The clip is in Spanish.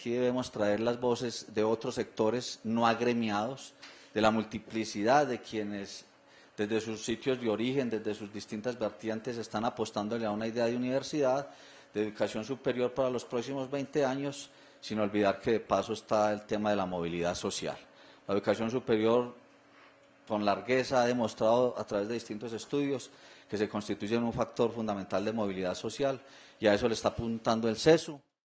aquí debemos traer las voces de otros sectores no agremiados, de la multiplicidad de quienes desde sus sitios de origen, desde sus distintas vertientes, están apostándole a una idea de universidad, de educación superior para los próximos 20 años, sin olvidar que de paso está el tema de la movilidad social. La educación superior con largueza ha demostrado a través de distintos estudios que se constituye un factor fundamental de movilidad social y a eso le está apuntando el CESU.